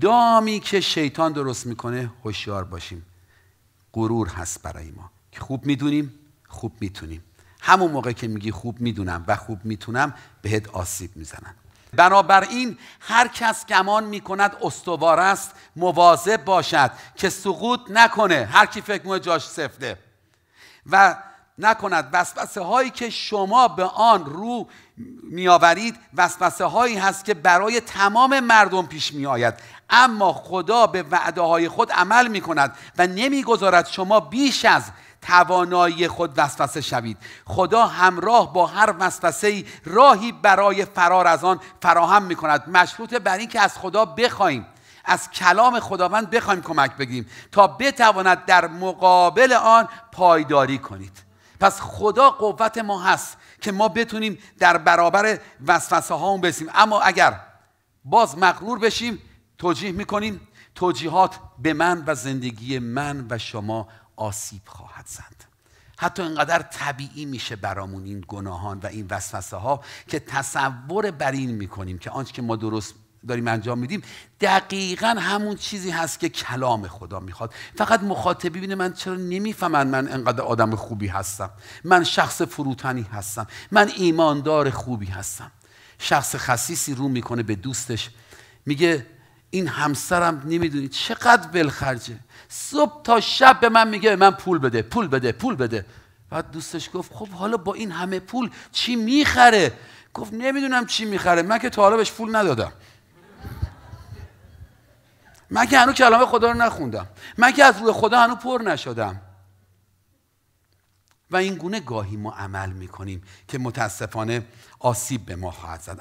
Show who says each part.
Speaker 1: دامی که شیطان درست میکنه هوشیار باشیم غرور هست برای ما که خوب میدونیم خوب میتونیم همون موقع که میگی خوب میدونم و خوب میتونم بهت آسیب میزنن بنابراین هر کس گمان میکند استوار است مواظب باشد که سقوط نکنه هر کی فکر میکنه جاش سفته و نکند وسوسه هایی که شما به آن رو میآورید وسوسه هایی هست که برای تمام مردم پیش می آید اما خدا به وعده های خود عمل می کند و نمیگذارد شما بیش از توانایی خود وسوسه شوید خدا همراه با هر وسوسه راهی برای فرار از آن فراهم می کند مشروط بر اینکه از خدا بخوایم از کلام خداوند بخوایم کمک بگیریم تا بتواند در مقابل آن پایداری کنید پس خدا قوت ما هست که ما بتونیم در برابر وسوسه هامون بسیم. اما اگر باز مغرور بشیم توجیه میکنیم توجیهات به من و زندگی من و شما آسیب خواهد زد حتی اینقدر طبیعی میشه برامون این گناهان و این وسوسه ها که تصور بر این میکنیم که آنچه که ما درست داریم انجام میدیم دقیقا همون چیزی هست که کلام خدا میخواد فقط مخاطب ببینه من چرا نمیفهمن من انقدر آدم خوبی هستم من شخص فروتنی هستم من ایماندار خوبی هستم شخص خصیصی رو میکنه به دوستش میگه این همسرم نمیدونی چقدر بلخرجه صبح تا شب به من میگه من پول بده پول بده پول بده بعد دوستش گفت خب حالا با این همه پول چی میخره گفت نمیدونم چی میخره من که تا حالا بهش پول ندادم من که هنو کلام خدا رو نخوندم من که از روی خدا هنو پر نشدم و این گونه گاهی ما عمل میکنیم که متاسفانه آسیب به ما خواهد زد